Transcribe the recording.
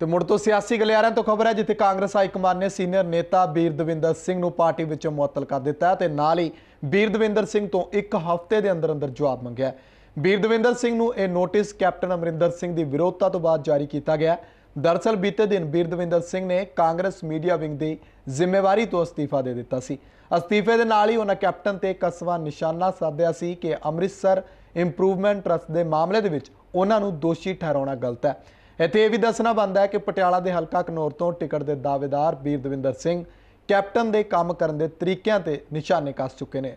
ਤੇ ਮੁੜ ਤੋਂ ਸਿਆਸੀ ਗਲਿਆਰਿਆਂ ਤੋਂ ਖਬਰ ਹੈ ਜਿੱਥੇ ਕਾਂਗਰਸ ਹਾਈ ਕਮਾਨ ਨੇ ਸੀਨੀਅਰ ਨੇਤਾ ਵੀਰ ਦਵਿੰਦਰ ਸਿੰਘ ਨੂੰ ਪਾਰਟੀ ਵਿੱਚੋਂ ਮੁਅੱਤਲ ਕਰ ਦਿੱਤਾ ਤੇ ਨਾਲ ਹੀ ਵੀਰ ਦਵਿੰਦਰ ਸਿੰਘ ਤੋਂ ਇੱਕ ਹਫ਼ਤੇ ਦੇ ਅੰਦਰ ਅੰਦਰ ਜਵਾਬ ਮੰਗਿਆ ਵੀਰ ਦਵਿੰਦਰ ਸਿੰਘ ਨੂੰ ਇਹ ਨੋਟਿਸ ਕੈਪਟਨ ਅਮਰਿੰਦਰ ਸਿੰਘ ਦੀ ਵਿਰੋਧਤਾ ਤੋਂ ਬਾਅਦ ਜਾਰੀ ਕੀਤਾ ਗਿਆ ਦਰਸਲ ਬੀਤੇ ਦਿਨ ਵੀਰ ਦਵਿੰਦਰ ਸਿੰਘ ਨੇ ਕਾਂਗਰਸ ਮੀਡੀਆ ਵਿੰਗ ਦੀ ਜ਼ਿੰਮੇਵਾਰੀ ਤੋਂ ਅਸਤੀਫਾ ਦੇ ਦਿੱਤਾ ਸੀ ਅਸਤੀਫੇ ਦੇ ਨਾਲ ਹੀ ਉਹਨਾਂ ਕੈਪਟਨ ਤੇ ਕਸਵਾ ਨਿਸ਼ਾਨਾ ਸਾਧਿਆ ਸੀ ਕਿ ਅੰਮ੍ਰਿਤਸਰ ਇੰਪਰੂਵਮੈਂਟ ਟਰਸਟ ਦੇ ਮਾਮਲੇ ਦੇ ਵਿੱਚ ਉਹਨਾਂ ਨੂੰ ਦੋਸ਼ੀ ਠਹਿਰਾਉਣਾ ਗਲਤ ਹੈ ਇੱਥੇ ਇਹ ਵੀ ਦੱਸਣਾ ਬੰਦਾ ਹੈ ਕਿ ਪਟਿਆਲਾ ਦੇ ਹਲਕਾ ਕਨੌਰ ਤੋਂ ਟਿਕਟ ਦੇ ਦਾਅਵੇਦਾਰ ਵੀਰ ਦਵਿੰਦਰ ਸਿੰਘ ਕੈਪਟਨ ਦੇ ਕੰਮ ਕਰਨ ਦੇ ਤਰੀਕਿਆਂ ਤੇ ਨਿਸ਼ਾਨੇ ਕੱਸ ਚੁੱਕੇ ਨੇ